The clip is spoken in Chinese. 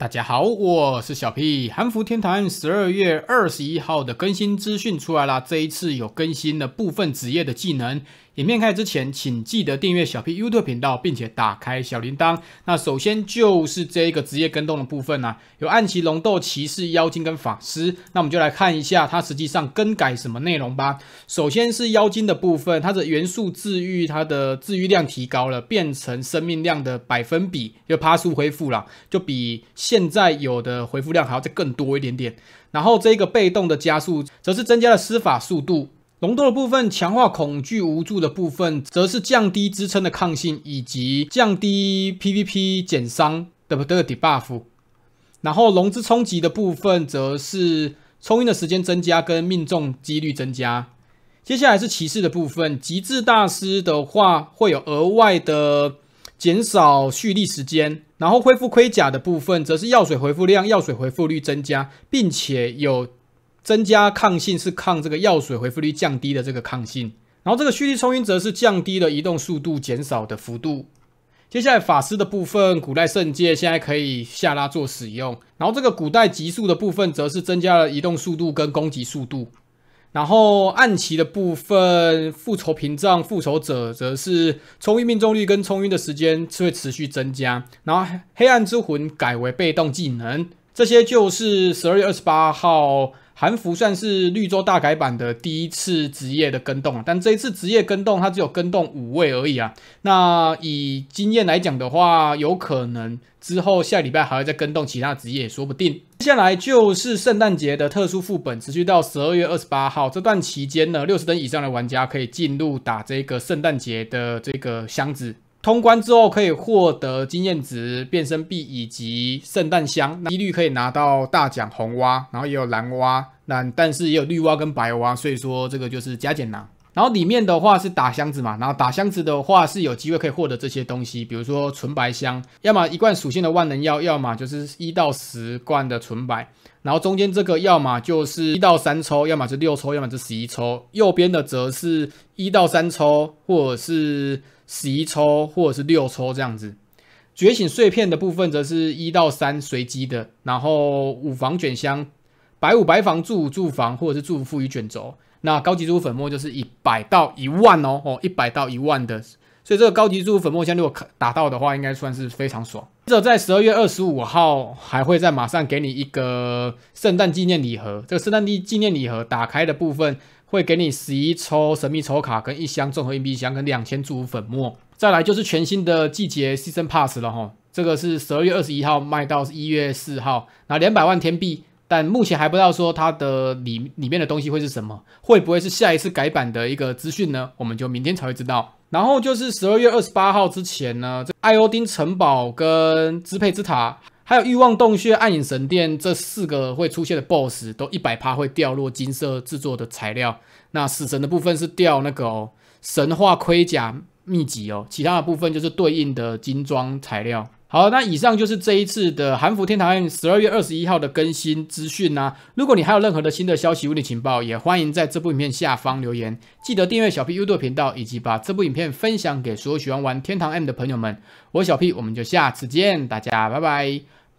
大家好，我是小 P。韩服天团十二月二十一号的更新资讯出来啦，这一次有更新了部分职业的技能。影片开始之前，请记得订阅小 P YouTube 频道，并且打开小铃铛。那首先就是这一个职业跟动的部分啊，有暗骑龙斗骑士、妖精跟法师。那我们就来看一下它实际上更改什么内容吧。首先是妖精的部分，它的元素治愈，它的治愈量提高了，变成生命量的百分比，就趴数恢复了，就比现在有的回复量还要再更多一点点。然后这个被动的加速，则是增加了施法速度。龙度的部分强化恐惧无助的部分，则是降低支撑的抗性以及降低 PVP 减伤的不 debuff。然后龙之冲击的部分，则是充盈的时间增加跟命中几率增加。接下来是骑士的部分，极致大师的话会有额外的减少蓄力时间。然后恢复盔甲的部分，则是药水回复量、药水回复率增加，并且有。增加抗性是抗这个药水回复率降低的这个抗性，然后这个蓄力冲晕则是降低了移动速度减少的幅度。接下来法师的部分，古代圣戒现在可以下拉做使用，然后这个古代急速的部分则是增加了移动速度跟攻击速度，然后暗骑的部分复仇屏障复仇者则是冲晕命中率跟冲晕的时间会持续增加，然后黑暗之魂改为被动技能，这些就是十二月二十八号。韩服算是绿洲大改版的第一次职业的跟动啊，但这一次职业跟动它只有跟动五位而已啊。那以经验来讲的话，有可能之后下礼拜还会再跟动其他职业说不定。接下来就是圣诞节的特殊副本，持续到十二月二十八号这段期间呢，六十等以上的玩家可以进入打这个圣诞节的这个箱子。通关之后可以获得经验值、变身币以及圣诞箱，几率可以拿到大奖红蛙，然后也有蓝蛙，那但是也有绿蛙跟白蛙，所以说这个就是加减拿。然后里面的话是打箱子嘛，然后打箱子的话是有机会可以获得这些东西，比如说纯白箱，要么一罐属性的万能药，要么就是一到十罐的纯白。然后中间这个要么就是一到三抽，要么是六抽，要么是十一抽。右边的则是一到三抽，或者是。十一抽或者是六抽这样子，觉醒碎片的部分则是一到三随机的，然后五房卷箱，白五白房住住房或者是住福与卷轴，那高级祝粉末就是一百到一万哦哦，一百到一万的，所以这个高级祝粉末箱如果打到的话，应该算是非常爽。之后在十二月二十五号还会再马上给你一个圣诞纪念礼盒，这个圣诞纪念礼盒打开的部分。会给你十一抽神秘抽卡，跟一箱综合硬币箱，跟两千注粉末。再来就是全新的季节 Season Pass 了哈，这个是十二月二十一号卖到一月四号，那两百万天币，但目前还不知道说它的里里面的东西会是什么，会不会是下一次改版的一个资讯呢？我们就明天才会知道。然后就是十二月二十八号之前呢，这艾欧丁城堡跟支配之塔。还有欲望洞穴、暗影神殿这四个会出现的 BOSS 都一百趴会掉落金色制作的材料。那死神的部分是掉那个神话盔甲秘籍哦，其他的部分就是对应的金装材料。好，那以上就是这一次的韩服天堂十二月二十一号的更新资讯啦。如果你还有任何的新的消息、物理情报，也欢迎在这部影片下方留言。记得订阅小 P YouTube 频道，以及把这部影片分享给所有喜欢玩天堂 M 的朋友们。我是小 P，我们就下次见，大家拜拜。